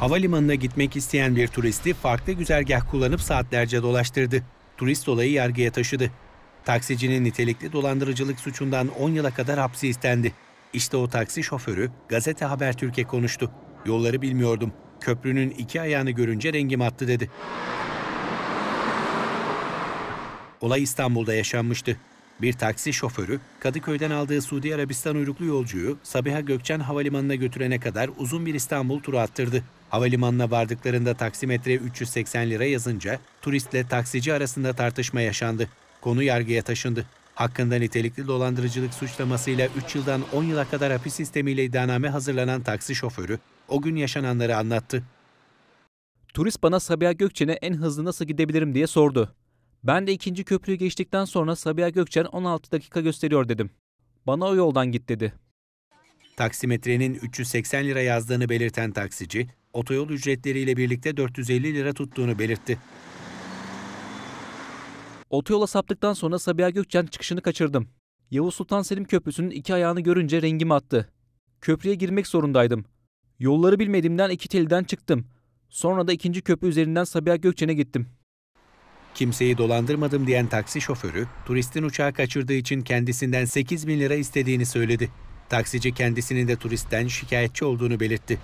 Havalimanına gitmek isteyen bir turisti farklı güzergah kullanıp saatlerce dolaştırdı. Turist olayı yargıya taşıdı. Taksicinin nitelikli dolandırıcılık suçundan 10 yıla kadar hapsi istendi. İşte o taksi şoförü gazete Habertürk'e konuştu. Yolları bilmiyordum. Köprünün iki ayağını görünce rengim attı dedi. Olay İstanbul'da yaşanmıştı. Bir taksi şoförü Kadıköy'den aldığı Suudi Arabistan uyruklu yolcuyu Sabiha Gökçen Havalimanı'na götürene kadar uzun bir İstanbul turu attırdı. Havalimanına vardıklarında taksimetre 380 lira yazınca turistle taksici arasında tartışma yaşandı. Konu yargıya taşındı. Hakkında nitelikli dolandırıcılık suçlamasıyla 3 yıldan 10 yıla kadar hapis sistemiyle iddianame hazırlanan taksi şoförü o gün yaşananları anlattı. Turist bana Sabiha Gökçen'e en hızlı nasıl gidebilirim diye sordu. Ben de ikinci köprüyü geçtikten sonra Sabiha Gökçen 16 dakika gösteriyor dedim. Bana o yoldan git dedi. Taksimetrenin 380 lira yazdığını belirten taksici, otoyol ücretleriyle birlikte 450 lira tuttuğunu belirtti. Otoyola saptıktan sonra Sabiha Gökçen çıkışını kaçırdım. Yavuz Sultan Selim Köprüsü'nün iki ayağını görünce rengim attı. Köprüye girmek zorundaydım. Yolları bilmediğimden iki telden çıktım. Sonra da ikinci köprü üzerinden Sabiha Gökçen'e gittim. Kimseyi dolandırmadım diyen taksi şoförü, turistin uçağı kaçırdığı için kendisinden 8 bin lira istediğini söyledi. Taksici kendisinin de turistten şikayetçi olduğunu belirtti.